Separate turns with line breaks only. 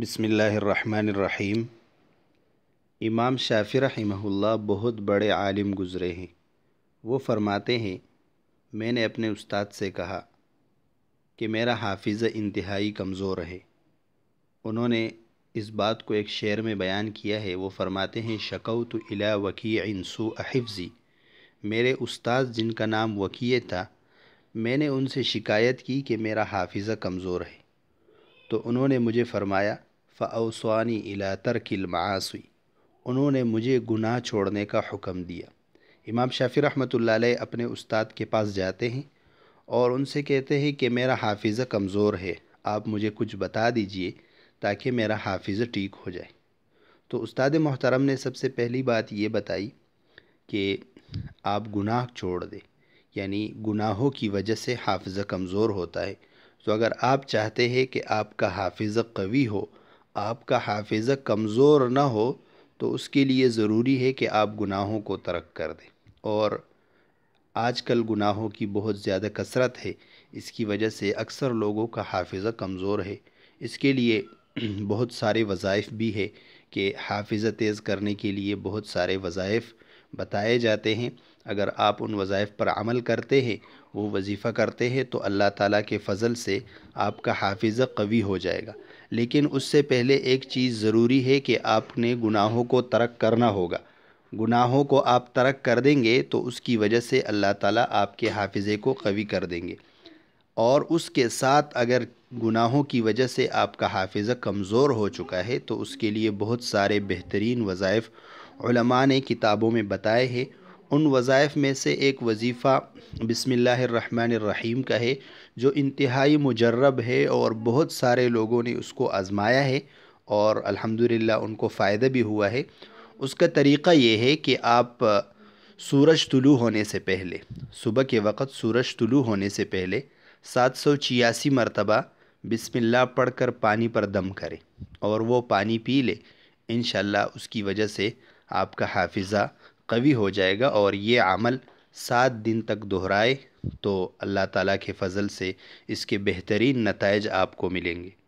بسم اللہ الرحمن الرحیم امام شافی رحمہ اللہ بہت بڑے عالم گزرے ہیں وہ فرماتے ہیں میں نے اپنے استاد سے کہا کہ میرا حافظہ انتہائی کمزور ہے انہوں نے اس بات کو ایک شعر میں بیان کیا ہے وہ فرماتے ہیں شکوت الا وکیل انسو حفظی میرے استاد جن کا نام وکیے تھا میں نے ان سے شکایت کی کہ میرا حافظہ کمزور ہے تو انہوں نے مجھے فرمایا فاوسوانی الا ترک المعاصی انہوں نے مجھے گناہ چھوڑنے کا حکم دیا امام شافی رحمۃ اللہ علیہ اپنے استاد کے پاس جاتے ہیں اور ان سے کہتے ہیں کہ میرا حافظہ کمزور ہے آپ مجھے کچھ بتا دیجئے تاکہ میرا حافظہ ٹھیک ہو جائے تو استاد محترم نے سب سے پہلی بات یہ بتائی کہ آپ گناہ چھوڑ دیں یعنی گناہوں کی وجہ سے حافظہ کمزور ہوتا ہے تو اگر آپ چاہتے ہیں کہ آپ کا حافظہ قوی ہو آپ کا حافظہ کمزور نہ ہو تو اس کے لیے ضروری ہے کہ آپ گناہوں کو ترک کر دیں اور آج کل گناہوں کی بہت زیادہ کثرت ہے اس کی وجہ سے اکثر لوگوں کا حافظہ کمزور ہے اس کے لیے بہت سارے وظائف بھی ہے کہ حافظہ تیز کرنے کے لیے بہت سارے وظائف بتائے جاتے ہیں اگر آپ ان وظائف پر عمل کرتے ہیں وہ وظیفہ کرتے ہیں تو اللہ تعالیٰ کے فضل سے آپ کا حافظہ قوی ہو جائے گا لیکن اس سے پہلے ایک چیز ضروری ہے کہ آپ نے گناہوں کو ترک کرنا ہوگا گناہوں کو آپ ترک کر دیں گے تو اس کی وجہ سے اللہ تعالیٰ آپ کے حافظے کو قوی کر دیں گے اور اس کے ساتھ اگر گناہوں کی وجہ سے آپ کا حافظہ کمزور ہو چکا ہے تو اس کے لیے بہت سارے بہترین وظائف علماء نے کتابوں میں بتائے ہیں ان وظائف میں سے ایک وظیفہ بسم اللہ الرحمن الرحیم کا ہے جو انتہائی مجرب ہے اور بہت سارے لوگوں نے اس کو آزمایا ہے اور الحمدللہ ان کو فائدہ بھی ہوا ہے اس کا طریقہ یہ ہے کہ آپ سورج طلوع ہونے سے پہلے صبح کے وقت سورج طلوع ہونے سے پہلے سات سو چھیاسی مرتبہ بسم اللہ پڑھ کر پانی پر دم کرے اور وہ پانی پی لے انشاءاللہ اس کی وجہ سے آپ کا حافظہ قوی ہو جائے گا اور یہ عمل سات دن تک دہرائے تو اللہ تعالیٰ کے فضل سے اس کے بہترین نتائج آپ کو ملیں گے